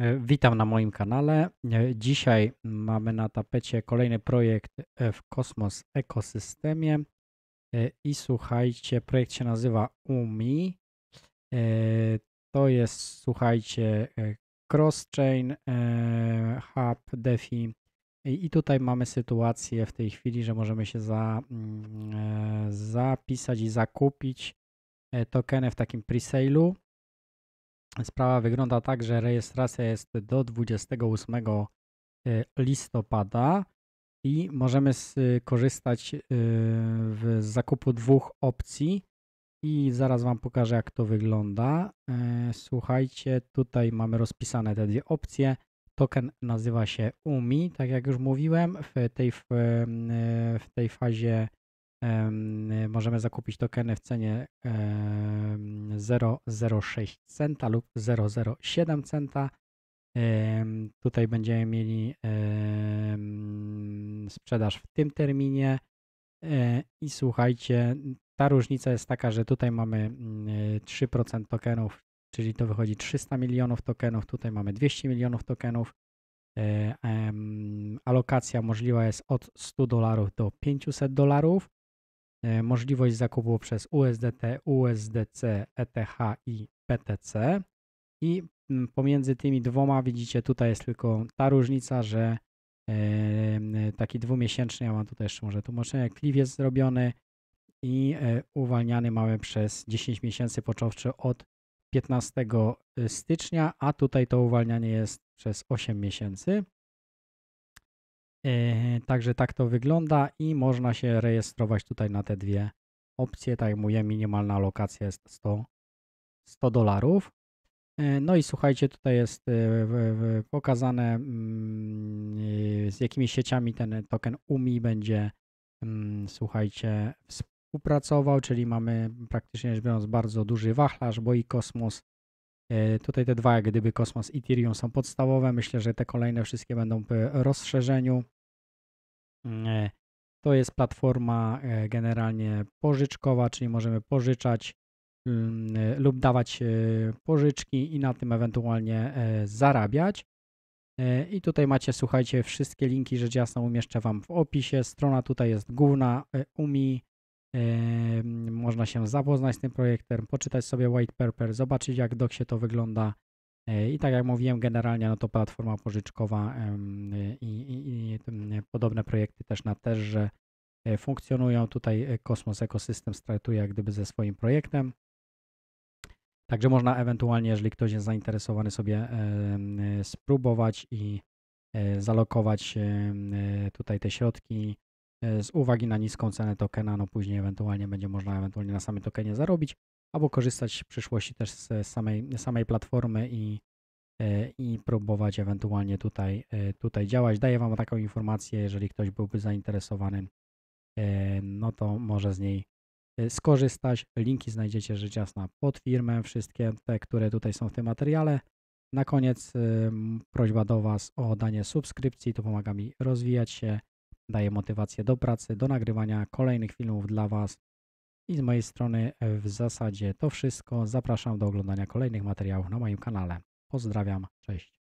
E, witam na moim kanale. E, dzisiaj mamy na tapecie kolejny projekt e, w kosmos ekosystemie i słuchajcie, projekt się nazywa UMI. To jest, słuchajcie, cross-chain hub DeFi i tutaj mamy sytuację w tej chwili, że możemy się za, mm, zapisać i zakupić tokeny w takim presale'u Sprawa wygląda tak, że rejestracja jest do 28 e, listopada i możemy skorzystać e, e, z zakupu dwóch opcji i zaraz Wam pokażę jak to wygląda. Słuchajcie, tutaj mamy rozpisane te dwie opcje. Token nazywa się UMI, tak jak już mówiłem, w tej, w tej fazie Y, możemy zakupić tokeny w cenie 0,06 centa lub 0,07 centa. Tutaj będziemy mieli sprzedaż w tym terminie e, i słuchajcie, ta różnica jest taka, że tutaj mamy 3% mm, tokenów, czyli to wychodzi 300 milionów tokenów, tutaj mamy 200 milionów tokenów. E, alokacja możliwa jest od 100 dolarów do 500 dolarów. E, możliwość zakupu przez USDT, USDC, ETH i BTC. I mm, pomiędzy tymi dwoma widzicie tutaj jest tylko ta różnica, że taki dwumiesięczny, ja mam tutaj jeszcze może tłumaczenie, klif jest zrobiony i e, uwalniany mamy przez 10 miesięcy począwszy od 15 e, stycznia, a tutaj to uwalnianie jest przez 8 miesięcy. Yy, także tak to wygląda i można się rejestrować tutaj na te dwie opcje. Tak jak mówię, minimalna lokacja jest 100, 100 dolarów. Yy, no i słuchajcie, tutaj jest yy, pokazane mm, z jakimi sieciami ten token UMI będzie, mm, słuchajcie, współpracował, czyli mamy praktycznie rzecz biorąc bardzo duży wachlarz, bo i Kosmos E, tutaj te dwa, jak gdyby Kosmos i Ethereum są podstawowe. Myślę, że te kolejne wszystkie będą po rozszerzeniu. Mm, e, to jest platforma e, generalnie pożyczkowa, czyli możemy pożyczać mm, lub dawać pożyczki i na tym ewentualnie zarabiać. I tutaj macie, słuchajcie, wszystkie linki, rzecz jasna umieszczę Wam w opisie. Strona tutaj jest główna UMI, można się zapoznać z tym projektem, poczytać sobie white paper, zobaczyć jak się to wygląda. E, I tak jak mówiłem, generalnie no to platforma pożyczkowa i, i, i e, podobne projekty też na że e, funkcjonują. Tutaj Kosmos Ekosystem startuje jak gdyby ze swoim projektem. Także można ewentualnie, jeżeli ktoś jest zainteresowany, sobie spróbować i zalokować tutaj te środki E, z uwagi na niską cenę tokena, no później ewentualnie będzie można ewentualnie na samym tokenie zarobić, albo korzystać w przyszłości też z samej, samej platformy i, e, i próbować ewentualnie tutaj, e, tutaj działać. Daję Wam taką informację, jeżeli ktoś byłby zainteresowany, no to może z niej skorzystać. Linki znajdziecie rzecz jasna pod firmę, wszystkie te, które tutaj są w tym materiale. Na koniec prośba do Was o danie subskrypcji, to pomaga mi rozwijać się daje motywację do pracy, do nagrywania kolejnych filmów dla Was. I z mojej strony w zasadzie to wszystko. Zapraszam do oglądania kolejnych materiałów na moim kanale. Pozdrawiam, cześć.